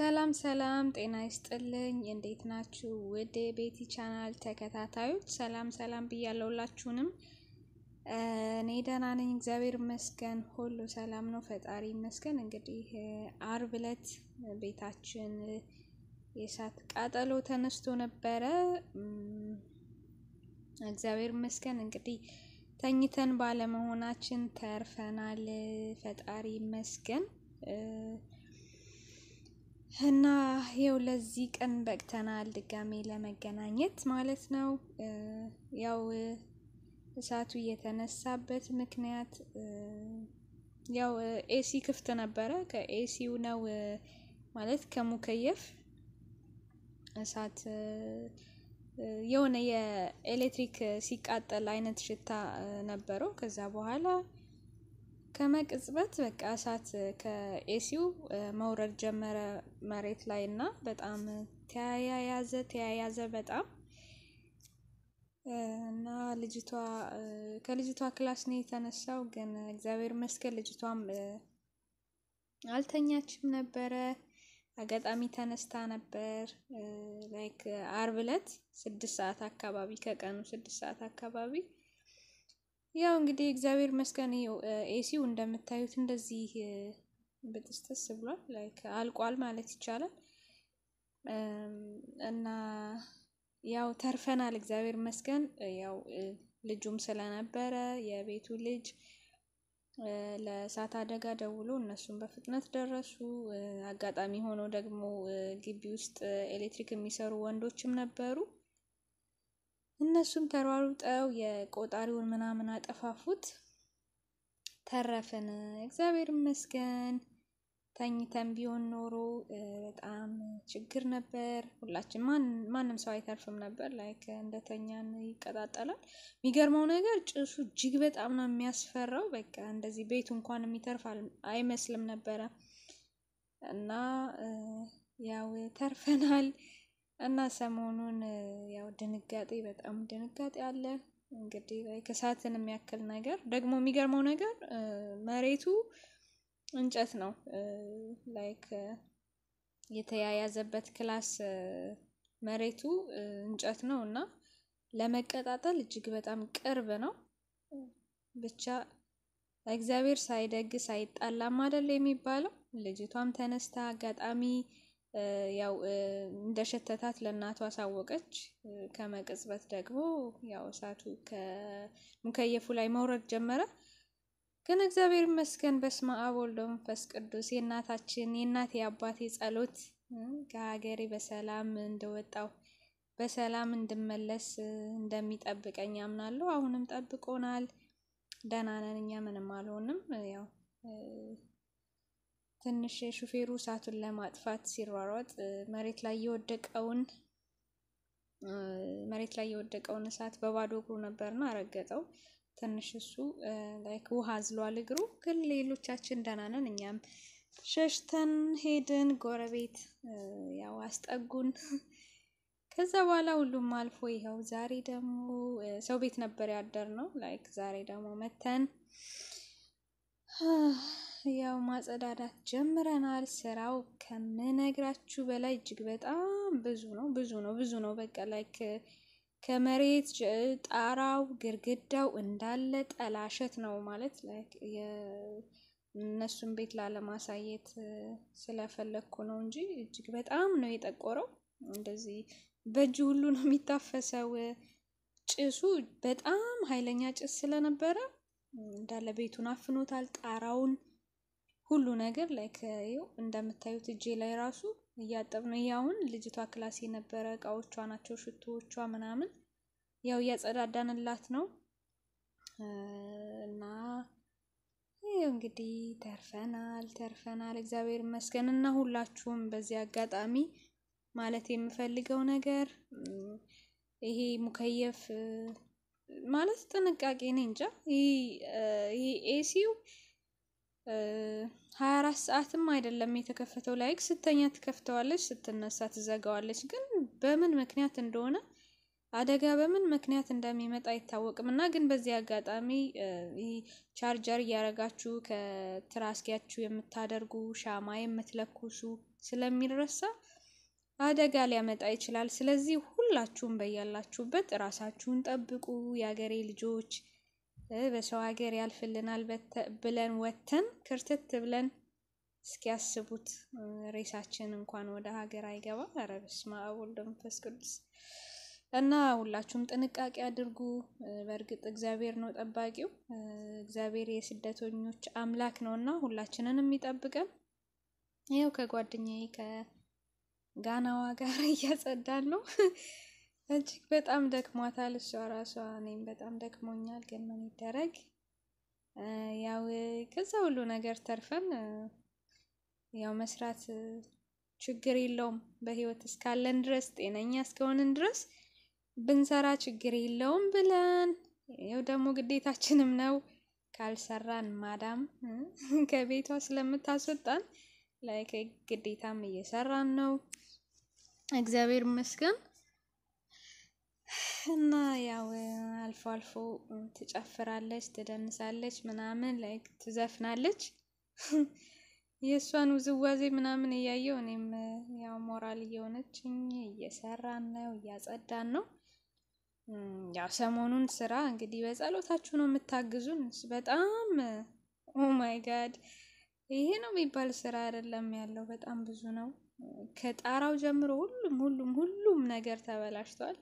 ሰላም ሰላም፣ ጤና ይስጥልኝ። እንዴት ናችሁ? ወደ ቤቲ ቻናል ተከታታዮች ሰላም ሰላም ብያለሁ እኔ ደህና ነኝ፣ እግዚአብሔር ይመስገን፣ ሁሉ ሰላም ነው፣ ፈጣሪ ይመስገን። እንግዲህ አርብ ዕለት ቤታችን የእሳት ቃጠሎ ተነስቶ ነበረ። እግዚአብሔር ይመስገን። እንግዲህ ተኝተን ባለመሆናችን ተርፈናል፣ ፈጣሪ ይመስገን። እና ይኸው ለዚህ ቀን በቅተናል፣ ድጋሜ ለመገናኘት ማለት ነው። ያው እሳቱ የተነሳበት ምክንያት ያው ኤሲ ክፍት ነበረ። ከኤሲው ነው ማለት ከሙከየፍ እሳት የሆነ የኤሌክትሪክ ሲቃጠል አይነት ሽታ ነበረው። ከዛ በኋላ ከመቅጽበት በቃ እሳት ከኤሲው መውረድ ጀመረ መሬት ላይ እና በጣም ተያያዘ ተያያዘ በጣም እና ልጅቷ ከልጅቷ ክላስ ነው የተነሳው። ግን እግዚአብሔር ይመስገን ልጅቷም አልተኛችም ነበረ። አጋጣሚ ተነስታ ነበር። ላይክ አርብ ዕለት ስድስት ሰዓት አካባቢ ከቀኑ ስድስት ሰዓት አካባቢ ያው እንግዲህ እግዚአብሔር ይመስገን ኤሲው እንደምታዩት እንደዚህ ብጥስጥስ ብሏል። ላይክ አልቋል ማለት ይቻላል። እና ያው ተርፈናል እግዚአብሔር ይመስገን። ያው ልጁም ስለነበረ የቤቱ ልጅ ለእሳት አደጋ ደውሎ እነሱም በፍጥነት ደረሱ። አጋጣሚ ሆኖ ደግሞ ግቢ ውስጥ ኤሌክትሪክ የሚሰሩ ወንዶችም ነበሩ። እነሱም ተሯሩጠው የቆጣሪውን ምናምን አጠፋፉት። ተረፍን፣ እግዚአብሔር ይመስገን። ተኝተን ቢሆን ኖሮ በጣም ችግር ነበር። ሁላችን ማንም ሰው አይተርፍም ነበር። ላይክ እንደተኛን ይቀጣጠላል። የሚገርመው ነገር ጭሱ እጅግ በጣም ነው የሚያስፈራው። በቃ እንደዚህ ቤቱ እንኳን የሚተርፍ አይመስልም ነበረ እና ያው ተርፈናል። እና ሰሞኑን ያው ድንጋጤ በጣም ድንጋጤ አለ። እንግዲህ ከሳትን የሚያክል ነገር ደግሞ የሚገርመው ነገር መሬቱ እንጨት ነው። ላይክ የተያያዘበት ክላስ መሬቱ እንጨት ነው እና ለመቀጣጠል እጅግ በጣም ቅርብ ነው። ብቻ እግዚአብሔር ሳይደግስ ሳይጣላም አይደል የሚባለው። ልጅቷም ተነስታ አጋጣሚ ያው እንደ ሸተታት ለእናቱ አሳወቀች። ከመቅጽበት ደግሞ ያው እሳቱ ከሙከየፉ ላይ መውረድ ጀመረ። ግን እግዚአብሔር ይመስገን በስመ አብ ወልድ ወመንፈስ ቅዱስ የእናታችን የእናቴ አባቴ ጸሎት ከሀገሬ በሰላም እንደወጣው በሰላም እንድመለስ እንደሚጠብቀኝ አምናለሁ። አሁንም ጠብቆናል። ደህና ነን እኛ ምንም አልሆንም። ያው ትንሽ ሹፌሩ እሳቱን ለማጥፋት ሲሯሯጥ መሬት ላይ የወደቀውን መሬት ላይ የወደቀውን እሳት በባዶ እግሩ ነበርና አረገጠው። ትንሽ እሱ ላይክ ውሃ አዝሏል እግሩ። ግን ሌሎቻችን ደህና ነን። እኛም ሸሽተን ሄድን። ጎረቤት ያው አስጠጉን። ከዛ በኋላ ሁሉም አልፎ ይኸው ዛሬ ደግሞ ሰው ቤት ነበር ያደር ነው። ላይክ ዛሬ ደግሞ መተን ያው ማጸዳዳት ጀምረናል። ስራው ከምነግራችሁ በላይ እጅግ በጣም ብዙ ነው ብዙ ነው ብዙ ነው። በቃ ላይክ ከመሬት ጣራው፣ ግርግዳው እንዳለ ጠላሸት ነው ማለት ላይክ እነሱን ቤት ላለማሳየት ስለፈለግኩ ነው እንጂ እጅግ በጣም ነው የጠቆረው። እንደዚህ በእጅ ሁሉ ነው የሚታፈሰው። ጭሱ በጣም ኃይለኛ ጭስ ስለነበረ እንዳለ ቤቱን አፍኖታል፣ ጣራውን፣ ሁሉ ነገር ላይክ ይኸው እንደምታዩት እጄ ላይ ራሱ እያጠብ ነው። ያሁን ልጅቷ ክላስ የነበረ እቃዎቿ ናቸው ሽቶዎቿ ምናምን ያው እያጸዳዳንላት ነው እና ይህ እንግዲህ ተርፈናል ተርፈናል፣ እግዚአብሔር ይመስገን። እና ሁላችሁም በዚህ አጋጣሚ ማለት የምፈልገው ነገር ይሄ ሙከየፍ ማለት ጥንቃቄ ነኝ እንጃ። ይህ ኤሲው ሀያ አራት ሰዓትም አይደለም የተከፈተው። ላይክ ስተኛ ትከፍተዋለች፣ ስትነሳ ትዘጋዋለች። ግን በምን ምክንያት እንደሆነ አደጋ በምን ምክንያት እንደሚመጣ አይታወቅም። እና ግን በዚህ አጋጣሚ ይህ ቻርጀር እያረጋችሁ ከትራስኪያችሁ የምታደርጉ ሻማ የምትለኩሱ ስለሚረሳ አደጋ ሊያመጣ ይችላል። ስለዚህ ሁላችሁም በያላችሁበት ራሳችሁን ጠብቁ የሀገሬ ልጆች። በሰው ሀገር ያልፍልናል ብለን ወተን ክርትት ብለን እስኪያስቡት ሬሳችን እንኳን ወደ ሀገር አይገባ። ኧረ በስመ አብ ወወልድ ወመንፈስ ቅዱስ እና ሁላችሁም ጥንቃቄ አድርጉ። በእርግጥ እግዚአብሔር ነው ጠባቂው። እግዚአብሔር የስደተኞች አምላክ ነው እና ሁላችንን የሚጠብቀን ይኸው ከጓደኛዬ ጋናዋ ጋር እያጸዳን ነው። እጅግ በጣም ደክሟታል እሷ ራሷ። እኔም በጣም ደክሞኛል፣ ግን ምን ይደረግ ያው ከዛ ሁሉ ነገር ተርፈን ያው መስራት ችግር የለውም። በህይወት እስካለን ድረስ ጤነኛ እስከሆንን ድረስ ብንሰራ ችግር የለውም ብለን ያው ደግሞ ግዴታችንም ነው። ካልሰራን ማዳም ከቤቷ ስለምታስወጣን ላይ ግዴታም እየሰራን ነው። እግዚአብሔር ይመስገን እና ያው አልፎ አልፎ ትጨፍራለች፣ ትደንሳለች፣ ምናምን ላይክ ትዘፍናለች። የእሷን ውዝዋዜ ምናምን እያየው እኔም ያው ሞራል እየሆነችኝ እየሰራን ነው፣ እያጸዳን ነው። ያው ሰሞኑን ስራ እንግዲህ በጸሎታችሁ ነው የምታግዙን። በጣም ኦ ማይ ጋድ ይሄ ነው የሚባል ስራ አይደለም ያለው፣ በጣም ብዙ ነው። ከጣራው ጀምሮ ሁሉም ሁሉም ሁሉም ነገር ተበላሽቷል።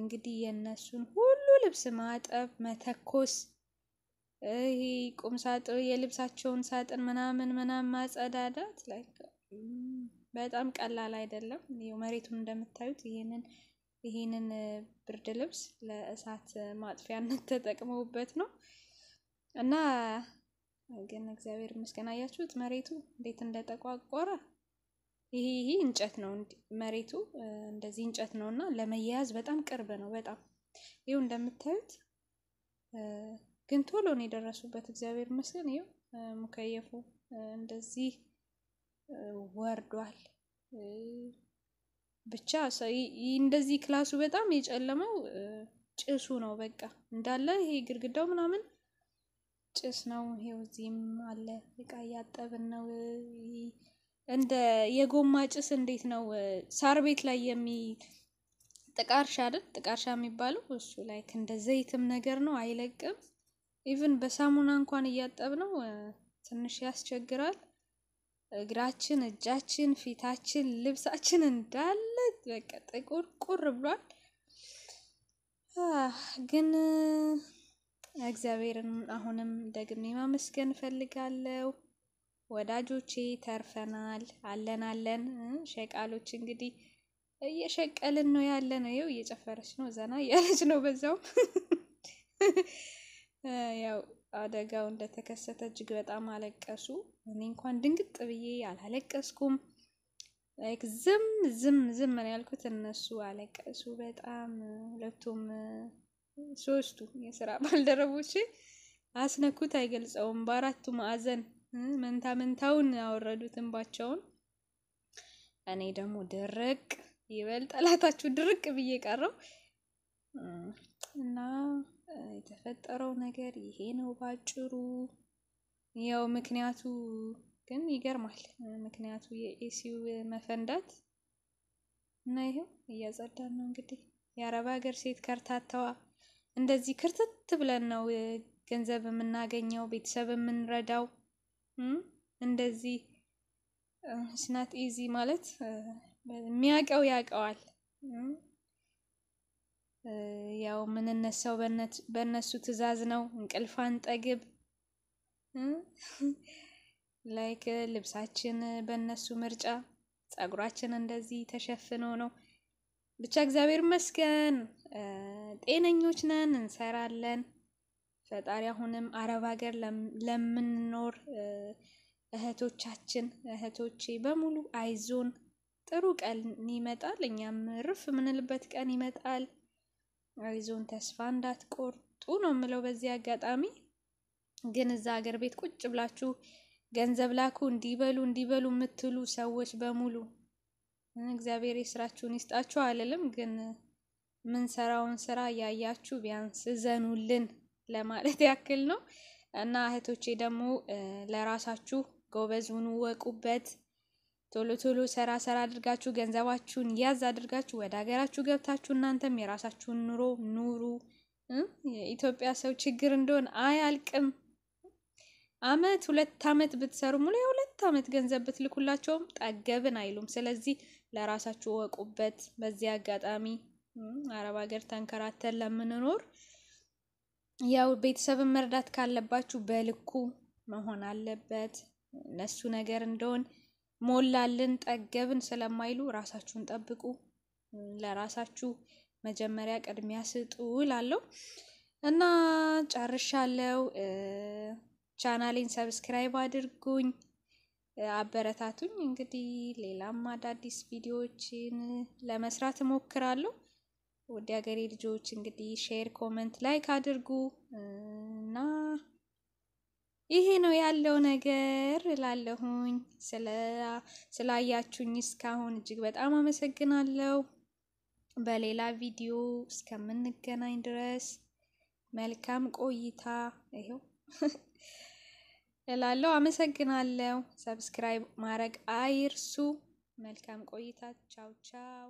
እንግዲህ የእነሱን ሁሉ ልብስ ማጠብ፣ መተኮስ፣ ይሄ ቁም ሳጥን የልብሳቸውን ሳጥን ምናምን ምናምን ማጸዳዳት በጣም ቀላል አይደለም። መሬቱን እንደምታዩት ይህንን ይህንን ብርድ ልብስ ለእሳት ማጥፊያነት ተጠቅመውበት ነው እና ግን እግዚአብሔር ይመስገን አያችሁት መሬቱ እንዴት እንደጠቋቆረ ይሄ ይሄ እንጨት ነው መሬቱ እንደዚህ እንጨት ነው እና ለመያያዝ በጣም ቅርብ ነው። በጣም ይኸው እንደምታዩት ግን ቶሎ ነው የደረሱበት። እግዚአብሔር ይመስገን። ይኸው ሙከየፉ እንደዚህ ወርዷል። ብቻ እንደዚህ ክላሱ በጣም የጨለመው ጭሱ ነው። በቃ እንዳለ ይሄ ግድግዳው ምናምን ጭስ ነው። ይሄው እዚህም አለ እቃ እያጠብን ነው እንደ የጎማ ጭስ እንዴት ነው ሳር ቤት ላይ የሚ ጥቀርሻ አይደል ጥቃርሻ የሚባለው እሱ ላይክ እንደ ዘይትም ነገር ነው አይለቅም። ኢቭን በሳሙና እንኳን እያጠብ ነው ትንሽ ያስቸግራል። እግራችን፣ እጃችን፣ ፊታችን፣ ልብሳችን እንዳለ በቃ ጥቁር ቁር ብሏል። ግን እግዚአብሔርን አሁንም ደግሜ ማመስገን እፈልጋለሁ። ወዳጆቼ ተርፈናል። አለን አለን ሸቃሎች እንግዲህ እየሸቀልን ነው ያለ ነው። ይኸው እየጨፈረች ነው፣ ዘና እያለች ነው። በዛውም ያው አደጋው እንደተከሰተ እጅግ በጣም አለቀሱ። እኔ እንኳን ድንግጥ ብዬ አላለቀስኩም። ዝም ዝም ዝም ነው ያልኩት። እነሱ አለቀሱ በጣም ሁለቱም፣ ሶስቱ የስራ ባልደረቦች አስነኩት አይገልጸውም በአራቱ ማዕዘን መንታ መንታውን ያወረዱት እንባቸውን። እኔ ደግሞ ድርቅ ይበል ጠላታችሁ ድርቅ ብዬ ቀረው እና የተፈጠረው ነገር ይሄ ነው ባጭሩ። ያው ምክንያቱ ግን ይገርማል። ምክንያቱ የኤሲዩ መፈንዳት እና ይሄው እያጸዳን ነው እንግዲህ የአረብ ሀገር ሴት ከርታተዋ እንደዚህ ክርትት ብለን ነው ገንዘብ የምናገኘው ቤተሰብ የምንረዳው። እንደዚህ ስናት ኢዚ ማለት የሚያውቀው ያውቀዋል። ያው የምንነሳው በእነሱ ትዕዛዝ ነው። እንቅልፍ አንጠግብ ላይክ ልብሳችን በእነሱ ምርጫ፣ ጸጉራችን እንደዚህ ተሸፍኖ ነው። ብቻ እግዚአብሔር ይመስገን ጤነኞች ነን፣ እንሰራለን። ፈጣሪ አሁንም አረብ ሀገር ለምንኖር እህቶቻችን እህቶቼ በሙሉ አይዞን። ጥሩ ቀን ይመጣል፣ እኛም ርፍ የምንልበት ቀን ይመጣል። አይዞን፣ ተስፋ እንዳትቆርጡ ነው የምለው። በዚህ አጋጣሚ ግን እዛ ሀገር ቤት ቁጭ ብላችሁ ገንዘብ ላኩ እንዲበሉ እንዲበሉ የምትሉ ሰዎች በሙሉ እግዚአብሔር የስራችሁን ይስጣችሁ አልልም፣ ግን ምንሰራውን ስራ እያያችሁ ቢያንስ ዘኑልን። ለማለት ያክል ነው። እና እህቶቼ ደግሞ ለራሳችሁ ጎበዝ ሁኑ፣ ወቁበት። ቶሎ ቶሎ ሰራ ሰራ አድርጋችሁ ገንዘባችሁን ያዝ አድርጋችሁ ወደ ሀገራችሁ ገብታችሁ እናንተም የራሳችሁን ኑሮ ኑሩ። የኢትዮጵያ ሰው ችግር እንደሆን አያልቅም። አመት ሁለት አመት ብትሰሩ ሙሉ የሁለት አመት ገንዘብ ብትልኩላቸውም ጠገብን አይሉም። ስለዚህ ለራሳችሁ ወቁበት። በዚህ አጋጣሚ አረብ ሀገር ተንከራተን ለምንኖር ያው ቤተሰብን መርዳት ካለባችሁ በልኩ መሆን አለበት። እነሱ ነገር እንደሆን ሞላልን ጠገብን ስለማይሉ ራሳችሁን ጠብቁ። ለራሳችሁ መጀመሪያ ቅድሚያ ስጡ እላለሁ እና ጨርሻለሁ። ቻናሌን ሰብስክራይብ አድርጉኝ፣ አበረታቱኝ። እንግዲህ ሌላም አዳዲስ ቪዲዮዎችን ለመስራት እሞክራለሁ። ውድ ሀገሬ ልጆች እንግዲህ ሼር፣ ኮመንት፣ ላይክ አድርጉ እና ይሄ ነው ያለው ነገር እላለሁኝ። ስላያችሁኝ እስካሁን እጅግ በጣም አመሰግናለሁ። በሌላ ቪዲዮ እስከምንገናኝ ድረስ መልካም ቆይታ ይኸው እላለሁ። አመሰግናለሁ። ሰብስክራይብ ማድረግ አይርሱ። መልካም ቆይታ። ቻው ቻው።